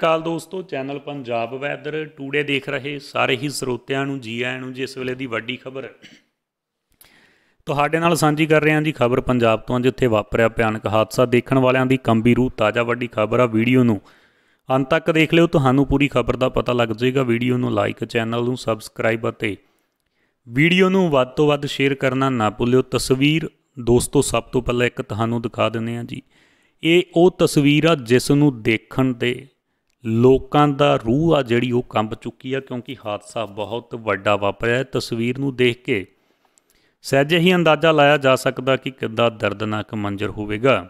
ਕਾਲ ਦੋਸਤੋ channel Punjab weather today ਦੇਖ ਰਹੇ ਸਾਰੇ ਹੀ ਸਰੋਤਿਆਂ ਨੂੰ ਜੀ ਆਇਆਂ ਨੂੰ ਜਿਸ ਵੇਲੇ ਦੀ ਵੱਡੀ ਖਬਰ ਤੁਹਾਡੇ ਨਾਲ ਸਾਂਝੀ ਕਰ ਰਹੇ ਹਾਂ ਜੀ ਖਬਰ ਪੰਜਾਬ ਤੋਂ ਜਿੱਥੇ ਵਾਪਰਿਆ ਭਿਆਨਕ ਹਾਦਸਾ ਦੇਖਣ ਵਾਲਿਆਂ ਦੀ ਕੰਬੀ ਰੂਹ ਤਾਜ਼ਾ ਵੱਡੀ ਖਬਰ ਆ ਵੀਡੀਓ ਨੂੰ ਅੰਤ ਤੱਕ ਦੇਖ ਲਿਓ ਤੁਹਾਨੂੰ ਪੂਰੀ ਖਬਰ ਦਾ ਪਤਾ ਲੱਗ ਜਾਏਗਾ ਵੀਡੀਓ ਨੂੰ ਲਾਈਕ ਚੈਨਲ ਨੂੰ ਸਬਸਕ੍ਰਾਈਬ ਅਤੇ ਵੀਡੀਓ ਨੂੰ ਵੱਧ ਤੋਂ ਵੱਧ ਸ਼ੇਅਰ ਕਰਨਾ ਨਾ ਭੁੱਲਿਓ ਤਸਵੀਰ ਦੋਸਤੋ ਸਭ ਤੋਂ ਪਹਿਲਾਂ ਇੱਕ ਤੁਹਾਨੂੰ ਦਿਖਾ ਦਿੰਦੇ ਹਾਂ ਜੀ ਇਹ ਉਹ ਤਸਵੀਰ ਆ ਜਿਸ ਨੂੰ ਦੇਖਣ ਤੇ ਲੋਕਾਂ ਦਾ ਰੂਹ ਆ ਜਿਹੜੀ ਉਹ ਕੰਬ ਚੁੱਕੀ ਆ ਕਿਉਂਕਿ ਹਾਦਸਾ ਬਹੁਤ ਵੱਡਾ ਵਾਪਰਿਆ ਤਸਵੀਰ ਨੂੰ ਦੇਖ ਕੇ ਸਹਿਜੇ ਹੀ ਅੰਦਾਜ਼ਾ ਲਾਇਆ ਜਾ ਸਕਦਾ ਕਿ ਕਿੰਦਾ ਦਰਦਨਾਕ ਮੰਜ਼ਰ ਹੋਵੇਗਾ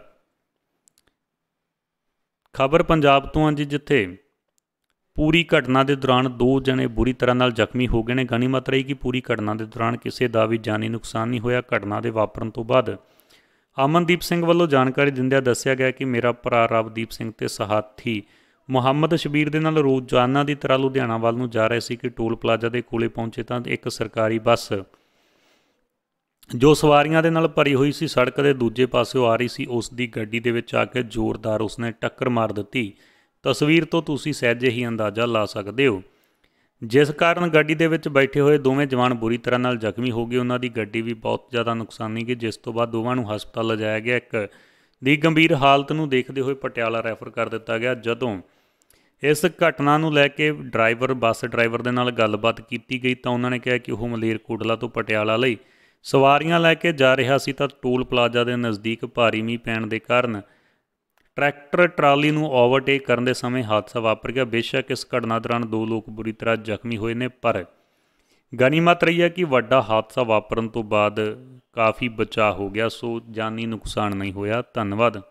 ਖਬਰ ਪੰਜਾਬ ਤੋਂ ਆ ਜੀ ਜਿੱਥੇ ਪੂਰੀ ਘਟਨਾ ਦੇ ਦੌਰਾਨ ਦੋ ਜਣੇ ਬੁਰੀ ਤਰ੍ਹਾਂ ਨਾਲ ਜ਼ਖਮੀ ਹੋ ਗਏ ਨੇ ਗਨੀਮਤ ਰਹੀ ਕਿ ਪੂਰੀ ਘਟਨਾ ਦੇ ਦੌਰਾਨ ਕਿਸੇ ਦਾ ਵੀ ਜਾਨੀ ਨੁਕਸਾਨ ਨਹੀਂ ਹੋਇਆ ਘਟਨਾ ਦੇ ਵਾਪਰਨ ਤੋਂ ਬਾਅਦ ਅਮਨਦੀਪ ਸਿੰਘ ਵੱਲੋਂ ਜਾਣਕਾਰੀ ਦਿੰਦਿਆਂ ਦੱਸਿਆ ਗਿਆ ਕਿ ਮੇਰਾ ਭਰਾ ਰਵਦੀਪ ਸਿੰਘ ਤੇ ਸਾਥੀ ਮੁਹੰਮਦ ਸ਼ਬੀਰ ਦੇ ਨਾਲ ਰੋਜ਼ਾਨਾ ਦੀ ਤਰ੍ਹਾਂ ਲੁਧਿਆਣਾ ਵੱਲ ਨੂੰ ਜਾ ਰਹੇ ਸੀ ਕਿ ਟੋਲ ਪਲਾਜ਼ਾ ਦੇ ਕੋਲੇ ਪਹੁੰਚੇ ਤਾਂ ਇੱਕ ਸਰਕਾਰੀ ਬੱਸ ਜੋ ਸਵਾਰੀਆਂ ਦੇ ਨਾਲ ਭਰੀ ਹੋਈ ਸੀ ਸੜਕ ਦੇ ਦੂਜੇ ਪਾਸਿਓਂ ਆ ਰਹੀ ਸੀ ਉਸ ਦੀ ਗੱਡੀ ਦੇ ਵਿੱਚ ਆ ਕੇ ਜ਼ੋਰਦਾਰ ਉਸਨੇ ਟੱਕਰ ਮਾਰ ਦਿੱਤੀ ਤਸਵੀਰ ਤੋਂ ਤੁਸੀਂ ਸਹਿਜੇ ਹੀ ਅੰਦਾਜ਼ਾ ਲਾ ਸਕਦੇ ਹੋ ਜਿਸ ਕਾਰਨ ਗੱਡੀ ਦੇ ਵਿੱਚ ਬੈਠੇ ਹੋਏ ਦੋਵੇਂ ਜਵਾਨ ਬੁਰੀ ਤਰ੍ਹਾਂ ਨਾਲ ਜ਼ਖਮੀ ਹੋ ਗਏ ਉਹਨਾਂ ਦੀ ਗੱਡੀ ਵੀ ਬਹੁਤ ਜ਼ਿਆਦਾ ਨੁਕਸਾਨੀ ਗਈ ਜਿਸ ਤੋਂ ਬਾਅਦ ਦੋਵਾਂ ਨੂੰ ਹਸਪਤਾਲ ਲਿਜਾਇਆ ਗਿਆ ਇੱਕ ਦੀ ਗੰਭੀਰ ਹਾਲਤ ਨੂੰ ਦੇਖਦੇ ਹੋਏ ਪਟਿਆਲਾ ਰੈਫਰ ਕਰ ਦਿੱਤਾ ਗਿਆ ਜਦੋਂ ਇਸ ਘਟਨਾ ਨੂੰ ਲੈ ਕੇ ਡਰਾਈਵਰ ਬੱਸ ਡਰਾਈਵਰ ਦੇ ਨਾਲ ਗੱਲਬਾਤ ਕੀਤੀ ਗਈ ਤਾਂ ਉਹਨਾਂ ਨੇ ਕਿਹਾ ਕਿ ਉਹ ਮਲੇਰਕੋਟਲਾ ਤੋਂ ਪਟਿਆਲਾ ਲਈ ਸਵਾਰੀਆਂ ਲੈ ਕੇ ਜਾ ਰਿਹਾ ਸੀ ਤਾਂ ਟੂਲ ਪਲਾਜ਼ਾ ਦੇ ਨਜ਼ਦੀਕ ਭਾਰੀ ਮੀਂਹ ਪੈਣ ਦੇ ਕਾਰਨ ਟਰੈਕਟਰ ਟਰਾਲੀ ਨੂੰ ਓਵਰਟੇਕ ਕਰਨ ਦੇ ਸਮੇਂ ਹਾਦਸਾ ਵਾਪਰ ਗਿਆ ਬੇਸ਼ੱਕ ਇਸ ਘਟਨਾ ਦੌਰਾਨ ਦੋ ਲੋਕ ਬੁਰੀ ਤਰ੍ਹਾਂ ਜ਼ਖਮੀ ਹੋਏ ਨੇ ਪਰ ਗਨੀਮਤ ਰਹੀ ਹੈ ਕਿ ਵੱਡਾ ਹਾਦਸਾ ਵਾਪਰਨ ਤੋਂ ਬਾਅਦ ਕਾਫੀ ਬਚਾਅ ਹੋ ਗਿਆ ਸੋ ਜਾਨੀ ਨੁਕਸਾਨ ਨਹੀਂ ਹੋਇਆ ਧੰਨਵਾਦ